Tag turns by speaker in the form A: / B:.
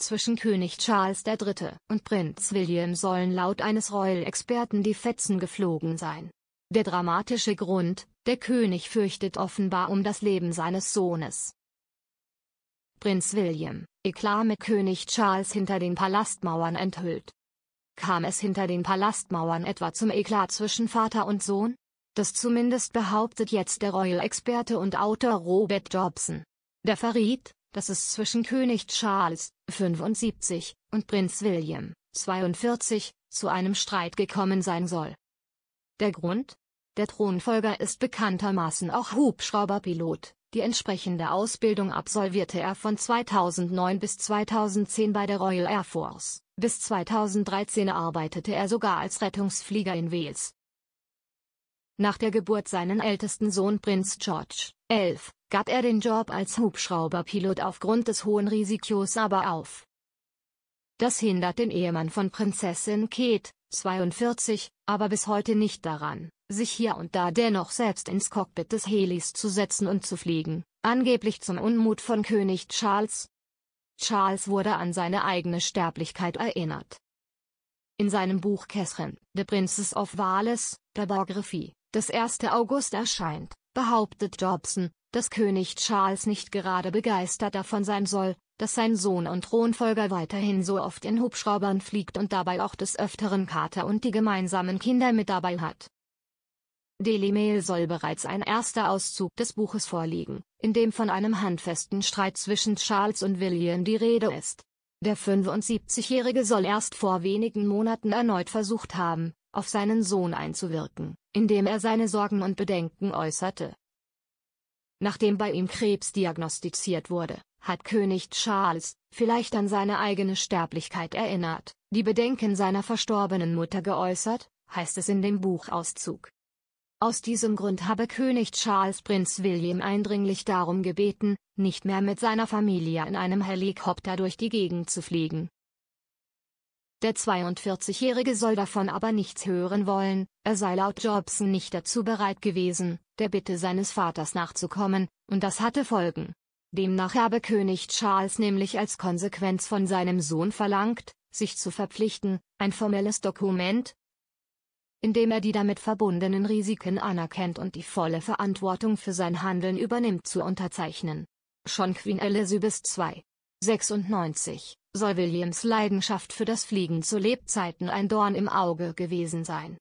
A: Zwischen König Charles III. und Prinz William sollen laut eines Royal-Experten die Fetzen geflogen sein. Der dramatische Grund, der König fürchtet offenbar um das Leben seines Sohnes. Prinz William, Eklat mit König Charles hinter den Palastmauern enthüllt. Kam es hinter den Palastmauern etwa zum Eklat zwischen Vater und Sohn? Das zumindest behauptet jetzt der Royal-Experte und Autor Robert Jobson. Der verriet, dass es zwischen König Charles, 75, und Prinz William, 42, zu einem Streit gekommen sein soll. Der Grund? Der Thronfolger ist bekanntermaßen auch Hubschrauberpilot, die entsprechende Ausbildung absolvierte er von 2009 bis 2010 bei der Royal Air Force, bis 2013 arbeitete er sogar als Rettungsflieger in Wales, nach der Geburt seinen ältesten Sohn Prinz George, 11, gab er den Job als Hubschrauberpilot aufgrund des hohen Risikos aber auf. Das hindert den Ehemann von Prinzessin Kate, 42, aber bis heute nicht daran, sich hier und da dennoch selbst ins Cockpit des Helis zu setzen und zu fliegen, angeblich zum Unmut von König Charles. Charles wurde an seine eigene Sterblichkeit erinnert. In seinem Buch Catherine, The Princess of Wales, der Biographie, das 1. August erscheint, behauptet Jobson, dass König Charles nicht gerade begeistert davon sein soll, dass sein Sohn und Thronfolger weiterhin so oft in Hubschraubern fliegt und dabei auch des Öfteren Kater und die gemeinsamen Kinder mit dabei hat. Daily Mail soll bereits ein erster Auszug des Buches vorliegen, in dem von einem handfesten Streit zwischen Charles und William die Rede ist. Der 75-Jährige soll erst vor wenigen Monaten erneut versucht haben, auf seinen Sohn einzuwirken, indem er seine Sorgen und Bedenken äußerte. Nachdem bei ihm Krebs diagnostiziert wurde, hat König Charles, vielleicht an seine eigene Sterblichkeit erinnert, die Bedenken seiner verstorbenen Mutter geäußert, heißt es in dem Buchauszug. Aus diesem Grund habe König Charles Prinz William eindringlich darum gebeten, nicht mehr mit seiner Familie in einem Helikopter durch die Gegend zu fliegen, der 42-Jährige soll davon aber nichts hören wollen, er sei laut Jobson nicht dazu bereit gewesen, der Bitte seines Vaters nachzukommen, und das hatte Folgen. Demnach habe König Charles nämlich als Konsequenz von seinem Sohn verlangt, sich zu verpflichten, ein formelles Dokument, in dem er die damit verbundenen Risiken anerkennt und die volle Verantwortung für sein Handeln übernimmt zu unterzeichnen. Schon Queen Elizabeth II. 96 soll Williams Leidenschaft für das Fliegen zu Lebzeiten ein Dorn im Auge gewesen sein